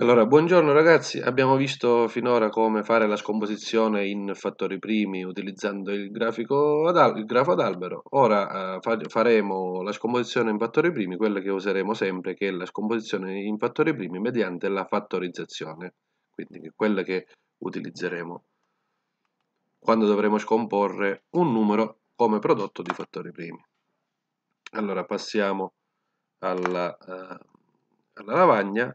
Allora, buongiorno ragazzi, abbiamo visto finora come fare la scomposizione in fattori primi utilizzando il, ad il grafo ad albero. Ora eh, fa faremo la scomposizione in fattori primi, quella che useremo sempre, che è la scomposizione in fattori primi mediante la fattorizzazione, quindi quella che utilizzeremo quando dovremo scomporre un numero come prodotto di fattori primi. Allora, passiamo alla, eh, alla lavagna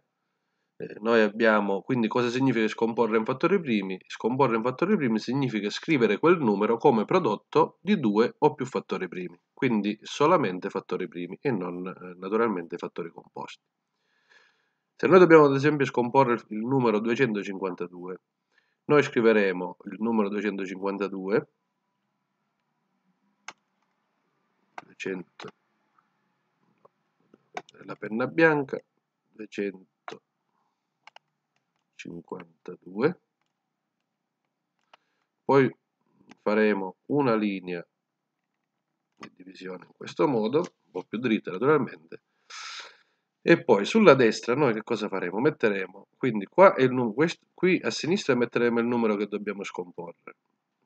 eh, noi abbiamo, quindi cosa significa scomporre in fattori primi? Scomporre in fattori primi significa scrivere quel numero come prodotto di due o più fattori primi, quindi solamente fattori primi e non eh, naturalmente fattori composti. Se noi dobbiamo ad esempio scomporre il numero 252, noi scriveremo il numero 252, 200, la penna bianca, 200, 52 poi faremo una linea di divisione in questo modo un po' più dritta naturalmente e poi sulla destra noi che cosa faremo? Metteremo, quindi qua, è il qui a sinistra metteremo il numero che dobbiamo scomporre,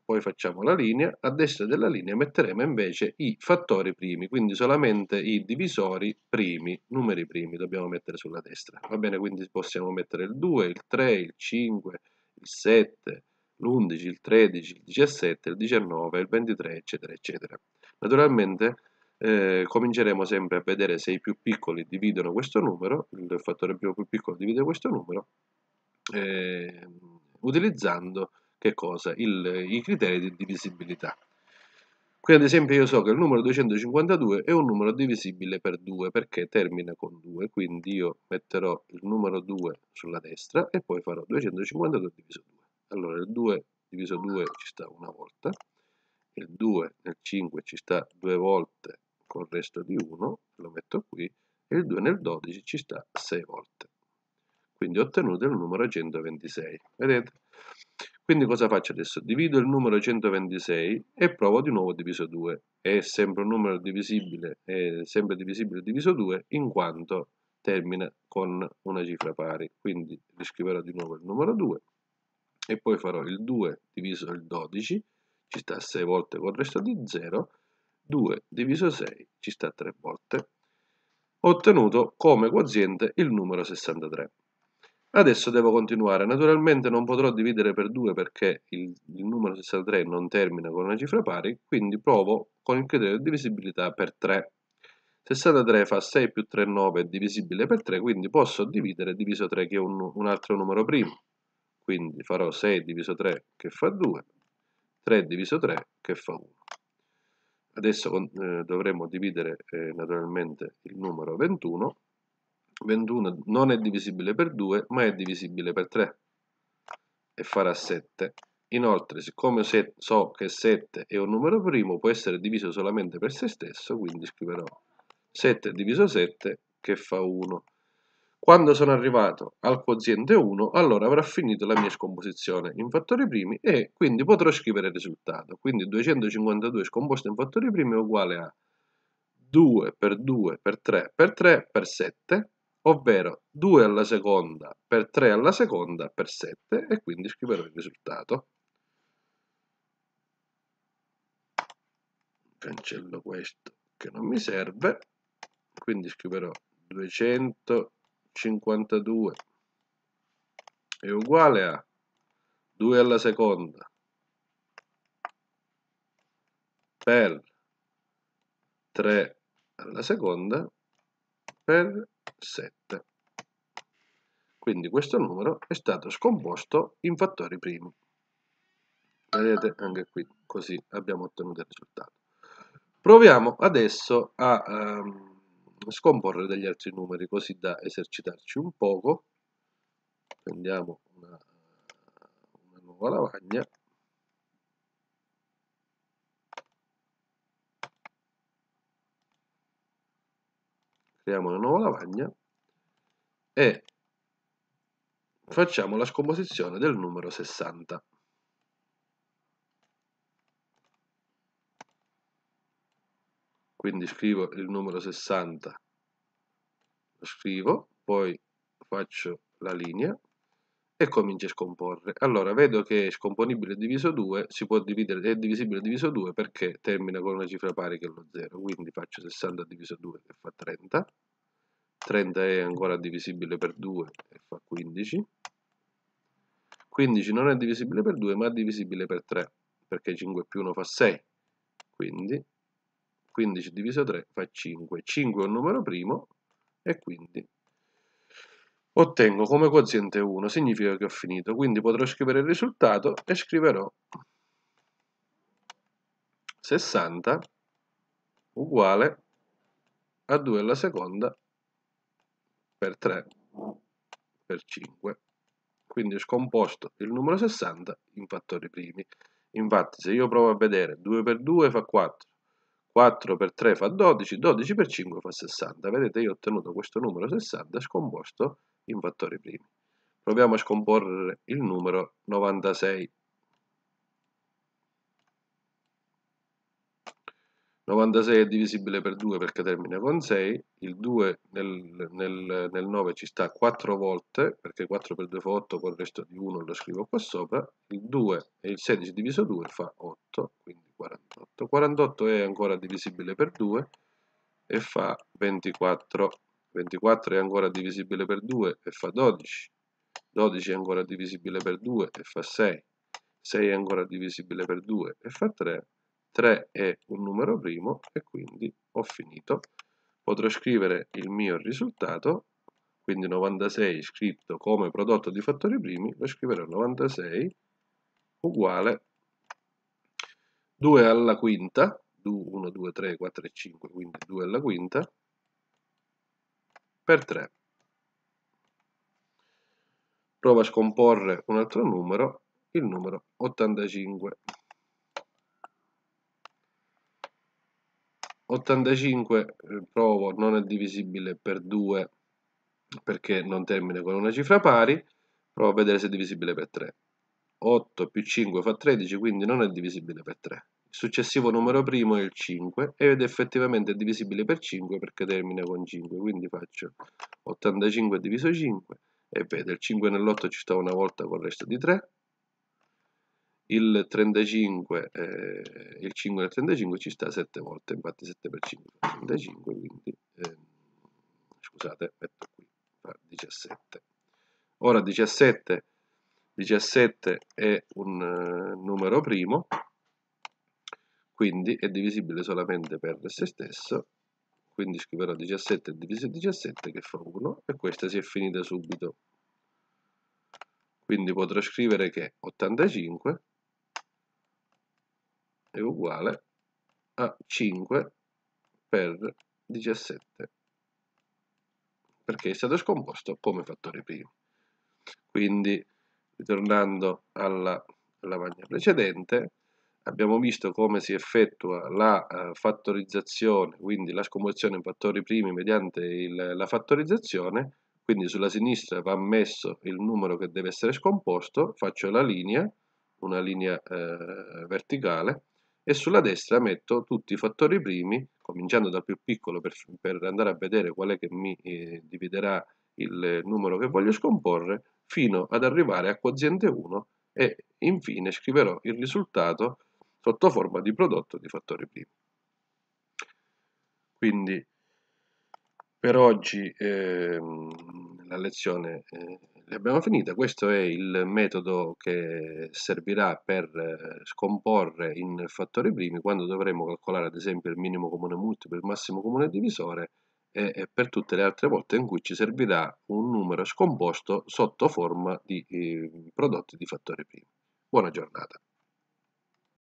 poi facciamo la linea, a destra della linea metteremo invece i fattori primi, quindi solamente i divisori primi, numeri primi dobbiamo mettere sulla destra, va bene? Quindi possiamo mettere il 2, il 3, il 5, il 7, l'11, il 13, il 17, il 19, il 23, eccetera, eccetera. Naturalmente eh, cominceremo sempre a vedere se i più piccoli dividono questo numero, il fattore primo più piccolo divide questo numero, eh, utilizzando che cosa? Il, I criteri di divisibilità. Qui ad esempio io so che il numero 252 è un numero divisibile per 2 perché termina con 2, quindi io metterò il numero 2 sulla destra e poi farò 252 diviso 2. Allora il 2 diviso 2 ci sta una volta, il 2 nel 5 ci sta due volte con il resto di 1, lo metto qui, e il 2 nel 12 ci sta 6 volte. Quindi ho ottenuto il numero 126. Vedete? Quindi cosa faccio adesso? Divido il numero 126 e provo di nuovo diviso 2. È sempre un numero divisibile, è sempre divisibile diviso 2 in quanto termina con una cifra pari. Quindi riscriverò di nuovo il numero 2 e poi farò il 2 diviso il 12, ci sta 6 volte con il resto di 0, 2 diviso 6 ci sta 3 volte. Ho ottenuto come quoziente il numero 63. Adesso devo continuare, naturalmente non potrò dividere per 2 perché il, il, numero 63 non termina con una cifra pari, quindi provo con il criterio di divisibilità per 3. 63 fa 6 più 3, 9, è divisibile per 3, quindi posso dividere diviso 3 che è un, un altro numero primo. Quindi farò 6 diviso 3 che fa 2, 3 diviso 3 che fa 1. Adesso eh, dovremo dividere eh, naturalmente il numero 21 21 non è divisibile per 2 ma è divisibile per 3 e farà 7. Inoltre, siccome so che 7 è un numero primo, può essere diviso solamente per se stesso, quindi scriverò 7 diviso 7 che fa 1. Quando sono arrivato al quoziente 1, allora avrà finito la mia scomposizione in fattori primi e quindi potrò scrivere il risultato. Quindi 252 scomposto in fattori primi è uguale a 2 per 2 per 3 per 3 per 7 ovvero 2 alla seconda per 3 alla seconda per 7 e quindi scriverò il risultato. Cancello questo che non mi serve, quindi scriverò 252 è uguale a 2 alla seconda per 3 alla seconda per 7. Quindi questo numero è stato scomposto in fattori primi. Vedete anche qui, così abbiamo ottenuto il risultato. Proviamo adesso a ehm, scomporre degli altri numeri così da esercitarci un poco. Prendiamo una, una nuova lavagna creiamo una nuova lavagna e facciamo la scomposizione del numero 60. Quindi scrivo il numero 60, lo scrivo, poi faccio la linea e cominci a scomporre. Allora, vedo che è scomponibile diviso 2, si può dividere, è divisibile diviso 2 perché termina con una cifra pari che è lo 0, quindi faccio 60 diviso 2 che fa 30, 30 è ancora divisibile per 2 e fa 15, 15 non è divisibile per 2 ma è divisibile per 3, perché 5 più 1 fa 6, quindi 15 diviso 3 fa 5, 5 è un numero primo e quindi ottengo come quoziente 1, significa che ho finito, quindi potrò scrivere il risultato e scriverò 60 uguale a 2 alla seconda per 3 per 5. Quindi ho scomposto il numero 60 in fattori primi. Infatti se io provo a vedere 2 per 2 fa 4, 4 per 3 fa 12, 12 per 5 fa 60. Vedete io ho ottenuto questo numero 60 scomposto in fattori primi. Proviamo a scomporre il numero 96. 96 è divisibile per 2 perché termina con 6, il 2 nel, nel, nel 9 ci sta 4 volte, perché 4 per 2 fa 8, con il resto di 1 lo scrivo qua sopra, il 2 e il 16 diviso 2 fa 8, quindi 48. 48 è ancora divisibile per 2 e fa 24. 24 è ancora divisibile per 2 e fa 12, 12 è ancora divisibile per 2 e fa 6, 6 è ancora divisibile per 2 e fa 3, 3 è un numero primo e quindi ho finito. Potrò scrivere il mio risultato, quindi 96 scritto come prodotto di fattori primi, lo scriverò 96 uguale 2 alla quinta, 1, 2, 3, 4 e 5, quindi 2 alla quinta, per 3. Prova a scomporre un altro numero, il numero 85. 85 eh, provo non è divisibile per 2 perché non termina con una cifra pari, provo a vedere se è divisibile per 3. 8 più 5 fa 13, quindi non è divisibile per 3 successivo numero primo è il 5 ed effettivamente è divisibile per 5 perché termina con 5 quindi faccio 85 diviso 5 e vedo il 5 nell'8 ci sta una volta con il resto di 3 il 35 eh, il 5 nel 35 ci sta 7 volte infatti 7 per 5 è 35 quindi eh, scusate metto qui 17 ora 17 17 è un eh, numero primo quindi è divisibile solamente per se stesso, quindi scriverò 17 diviso 17 che fa 1 e questa si è finita subito. Quindi potrò scrivere che 85 è uguale a 5 per 17 perché è stato scomposto come fattore primo. Quindi, ritornando alla lavagna precedente, abbiamo visto come si effettua la uh, fattorizzazione, quindi la scomposizione in fattori primi mediante il, la fattorizzazione, quindi sulla sinistra va messo il numero che deve essere scomposto, faccio la linea, una linea uh, verticale, e sulla destra metto tutti i fattori primi, cominciando dal più piccolo per, per andare a vedere qual è che mi eh, dividerà il numero che voglio scomporre, fino ad arrivare a quoziente 1 e infine scriverò il risultato sotto forma di prodotto di fattori primi. Quindi per oggi eh, la lezione eh, l'abbiamo finita, questo è il metodo che servirà per eh, scomporre in fattori primi quando dovremo calcolare ad esempio il minimo comune multiplo, il massimo comune divisore e, e per tutte le altre volte in cui ci servirà un numero scomposto sotto forma di eh, prodotti di fattori primi. Buona giornata.